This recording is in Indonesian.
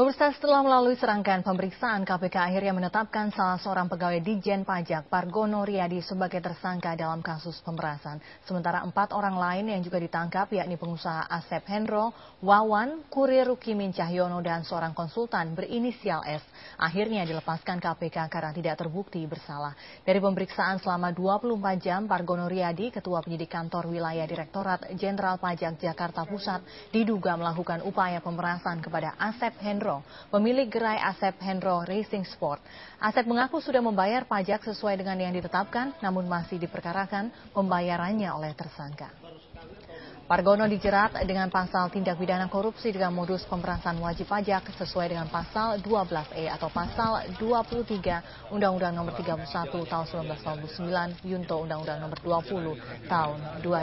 Pemirsa setelah melalui serangkaian pemeriksaan, KPK akhirnya menetapkan salah seorang pegawai Dijen Pajak, Pargono Riyadi, sebagai tersangka dalam kasus pemerasan. Sementara empat orang lain yang juga ditangkap, yakni pengusaha Asep Hendro, Wawan, kurir Rukimin Cahyono, dan seorang konsultan berinisial S, akhirnya dilepaskan KPK karena tidak terbukti bersalah. Dari pemeriksaan selama 24 jam, Pargono Riyadi, Ketua Penyidik Kantor Wilayah Direktorat Jenderal Pajak Jakarta Pusat, diduga melakukan upaya pemerasan kepada Asep Hendro Hendro, pemilik gerai Asep Hendro Racing Sport. Asep mengaku sudah membayar pajak sesuai dengan yang ditetapkan, namun masih diperkarakan pembayarannya oleh tersangka. Pargono dijerat dengan pasal tindak pidana korupsi dengan modus pemerasan wajib pajak sesuai dengan pasal 12E atau pasal 23 Undang-Undang Nomor 31 Tahun 1999 Yunto Undang-Undang Nomor 20 Tahun 2000.